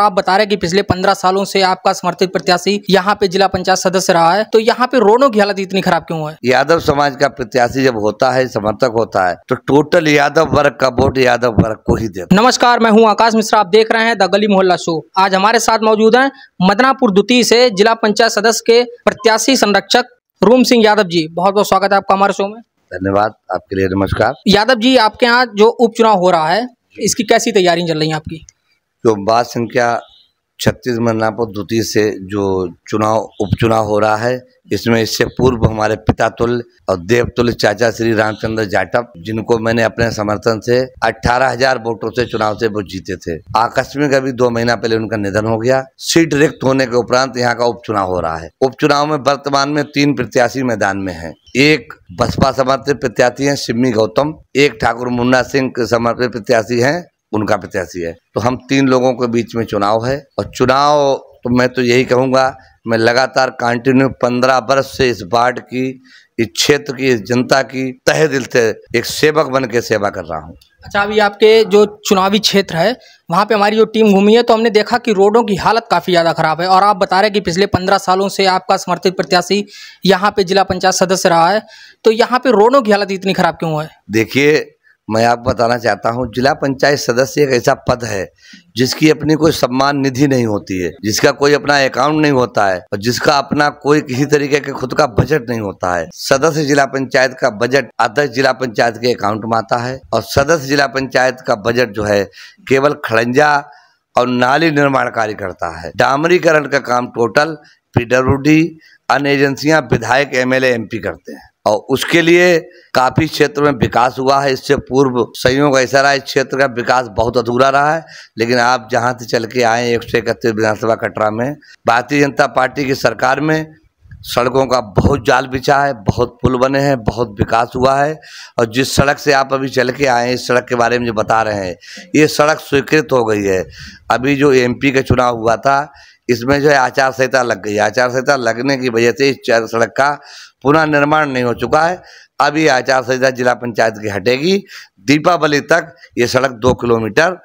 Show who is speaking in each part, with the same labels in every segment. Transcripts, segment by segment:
Speaker 1: आप बता रहे कि पिछले पंद्रह सालों से आपका समर्थित प्रत्याशी यहाँ पे जिला पंचायत सदस्य रहा है तो यहाँ पे रोडों की हालत इतनी खराब क्यों है
Speaker 2: यादव समाज का प्रत्याशी जब होता है समर्थक होता है तो टोटल यादव वर्ग का वोट यादव वर्ग को ही दे
Speaker 1: नमस्कार मैं हूँ आकाश मिश्रा आप देख रहे हैं द गली मोहल्ला शो आज हमारे साथ मौजूद है मदनापुर द्वितीय से जिला पंचायत सदस्य के प्रत्याशी संरक्षक रूम सिंह यादव जी बहुत बहुत स्वागत है आपका हमारे शो में
Speaker 2: धन्यवाद आपके लिए नमस्कार
Speaker 1: यादव जी आपके यहाँ जो उपचुनाव हो रहा है इसकी कैसी तैयारियां चल रही हैं आपकी
Speaker 2: जो बाद संख्या छत्तीस में द्वितीय से जो चुनाव उपचुनाव हो रहा है इसमें इससे पूर्व हमारे पिता तुल्य और देव तुल्य चाचा श्री रामचंद्र जाटव जिनको मैंने अपने समर्थन से अठारह हजार वोटों से चुनाव से वो जीते थे आकस्मिक अभी दो महीना पहले उनका निधन हो गया सीट रिक्त होने के उपरांत यहाँ का उपचुनाव हो रहा है उपचुनाव में वर्तमान में तीन प्रत्याशी मैदान में है एक बसपा समर्थित प्रत्याशी है सिमी गौतम एक ठाकुर मुन्ना सिंह समर्पित प्रत्याशी है उनका प्रत्याशी है तो हम तीन लोगों के बीच में चुनाव है और चुनाव तो मैं तो यही कहूँगा मैं लगातार कंटिन्यू पंद्रह वर्ष से इस वार्ड की इस क्षेत्र की इस जनता की तहे दिल से एक सेवक बन के सेवा कर रहा हूँ
Speaker 1: अच्छा अभी आपके जो चुनावी क्षेत्र है वहाँ पे हमारी जो टीम घूमी है तो हमने देखा कि रोडों की हालत काफ़ी ज़्यादा खराब है और आप बता रहे हैं कि पिछले पंद्रह सालों से आपका समर्थित प्रत्याशी यहाँ पे जिला पंचायत सदस्य रहा है तो यहाँ पे रोडों की हालत इतनी खराब क्यों है
Speaker 2: देखिए मैं आपको बताना चाहता हूं जिला पंचायत सदस्य एक ऐसा पद है जिसकी अपनी कोई सम्मान निधि नहीं होती है जिसका कोई अपना अकाउंट नहीं होता है और जिसका अपना कोई किसी तरीके के खुद का बजट नहीं होता है सदस्य जिला पंचायत का बजट अध्यक्ष जिला पंचायत के अकाउंट में आता है और सदस्य जिला पंचायत का बजट जो है केवल खड़ंजा और नाली निर्माण कार्य करता है डामरीकरण का काम टोटल पीडब्ल्यू डी अन्य एजेंसियां विधायक एमएलए एमपी करते हैं और उसके लिए काफ़ी क्षेत्र में विकास हुआ है इससे पूर्व संयोग ऐसा रहा इस क्षेत्र का विकास बहुत अधूरा रहा है लेकिन आप जहाँ से चल के आए एक सौ इकहत्तर विधानसभा कटरा में भारतीय जनता पार्टी की सरकार में सड़कों का बहुत जाल बिछा है बहुत पुल बने हैं बहुत विकास हुआ है और जिस सड़क से आप अभी चल के आए इस सड़क के बारे में जो बता रहे हैं ये सड़क स्वीकृत हो गई है अभी जो एमपी का चुनाव हुआ था इसमें जो है आचार संहिता लग गई आचार संहिता लगने की वजह से इस सड़क का पुनर्निर्माण नहीं हो चुका है अब ये आचार संहिता जिला पंचायत की हटेगी दीपावली तक ये सड़क दो किलोमीटर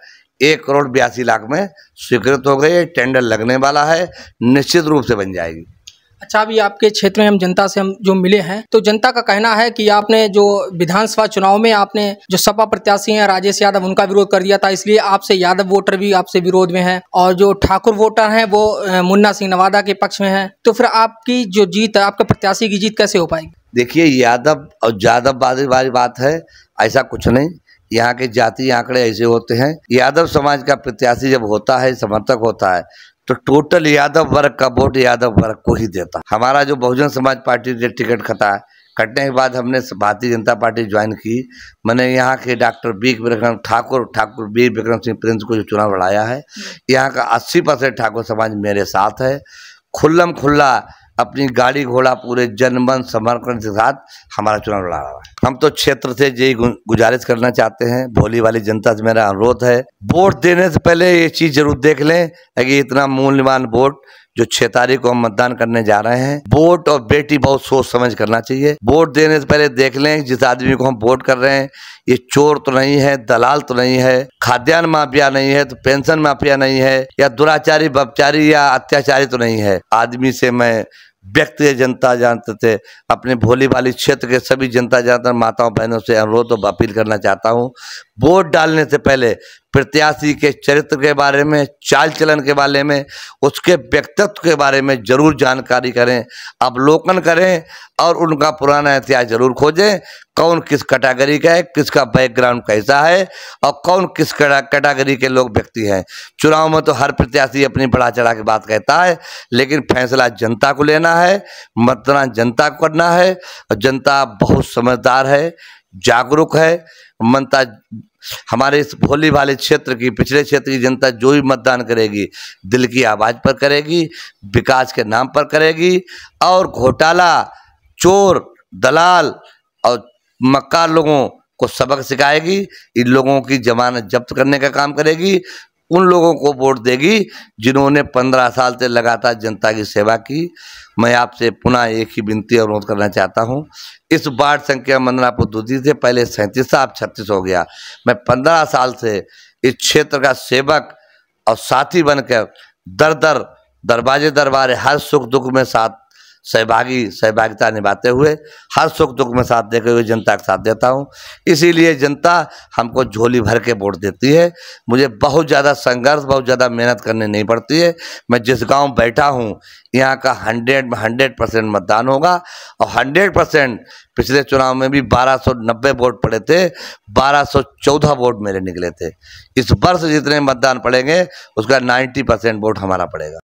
Speaker 2: एक करोड़ बयासी लाख में स्वीकृत हो गई है टेंडर लगने वाला है निश्चित रूप से बन जाएगी
Speaker 1: अच्छा अभी आपके क्षेत्र में हम जनता से हम जो मिले हैं तो जनता का कहना है कि आपने जो विधानसभा चुनाव में आपने जो सपा प्रत्याशी हैं राजेश यादव उनका विरोध कर दिया था इसलिए आपसे यादव वोटर भी आपसे विरोध में है और जो ठाकुर वोटर हैं वो मुन्ना सिंह नवादा के पक्ष में हैं तो फिर आपकी जो जीत है आपके प्रत्याशी की जीत कैसे हो पाएगी
Speaker 2: देखिए यादव और यादव वादी वाली बात है ऐसा कुछ नहीं यहाँ के जाति आंकड़े ऐसे होते हैं यादव समाज का प्रत्याशी जब होता है समर्थक होता है तो टोटल यादव वर्ग का वोट यादव वर्ग को ही देता हमारा जो बहुजन समाज पार्टी ने टिकट कटा कटने के बाद हमने भारतीय जनता पार्टी ज्वाइन की मैंने यहाँ के doctor B Vikram Thakur Thakur B Vikram Singh Prince को जो चुनाव लड़ाया है यहाँ का अस्सी परसेंट ठाकुर समाज मेरे साथ है खुल्लम खुल्ला अपनी गाड़ी घोड़ा पूरे जनमन समर्पण के साथ हमारा चुनाव लड़ा रहा है हम तो क्षेत्र से यही गुजारिश करना चाहते हैं भोली वाली जनता से मेरा अनुरोध है वोट देने से पहले ये चीज जरूर देख लें कि इतना मूल्यवान वोट जो छह तारीख को हम मतदान करने जा रहे हैं वोट और बेटी बहुत सोच समझ करना चाहिए वोट देने से पहले देख लें जिस आदमी को हम वोट कर रहे हैं ये चोर तो नहीं है दलाल तो नहीं है खाद्यान्न माफिया नहीं है तो पेंशन माफिया नहीं है या दुराचारी बपचारी या अत्याचारी तो नहीं है आदमी से मैं व्यक्ति जनता जानते थे अपने भोली भाली क्षेत्र के सभी जनता जानते माताओं बहनों से अनुरोध और अपील करना चाहता हूँ वोट डालने से पहले प्रत्याशी के चरित्र के बारे में चाल चलन के बारे में उसके व्यक्तित्व के बारे में जरूर जानकारी करें अवलोकन करें और उनका पुराना इतिहास जरूर खोजें कौन किस कैटागरी का है किसका बैकग्राउंड कैसा है और कौन किस कैटागरी के लोग व्यक्ति हैं चुनाव में तो हर प्रत्याशी अपनी बढ़ा चढ़ा के बात कहता है लेकिन फैसला जनता को लेना है मतदान जनता को करना है और जनता बहुत समझदार है जागरूक है मनता हमारे इस भोली भाले क्षेत्र की पिछड़े क्षेत्र की जनता जो भी मतदान करेगी दिल की आवाज़ पर करेगी विकास के नाम पर करेगी और घोटाला चोर दलाल और मक्का लोगों को सबक सिखाएगी इन लोगों की जमानत जब्त करने का काम करेगी उन लोगों को वोट देगी जिन्होंने पंद्रह साल से लगातार जनता की सेवा की मैं आपसे पुनः एक ही विनती अनुरोध करना चाहता हूं इस वार्ड संख्या मंदनापुर द्वितीय से पहले सैंतीस अब छत्तीस हो गया मैं पंद्रह साल से इस क्षेत्र का सेवक और साथी बनकर दर दर दरवाजे दरबारे हर सुख दुख में साथ सहभागी सहभागिता निभाते हुए हर सुख दुख में साथ देते हुए जनता का साथ देता हूँ इसीलिए जनता हमको झोली भर के वोट देती है मुझे बहुत ज़्यादा संघर्ष बहुत ज़्यादा मेहनत करने नहीं पड़ती है मैं जिस गांव बैठा हूँ यहाँ का हंड्रेड हंड्रेड परसेंट मतदान होगा और हंड्रेड परसेंट पिछले चुनाव में भी नब्बे वोट पड़े थे चौदह वोट मेरे निकले थे इस वर्ष जितने मतदान पड़ेंगे उसका नाइन्टी परसेंट वोट हमारा पड़ेगा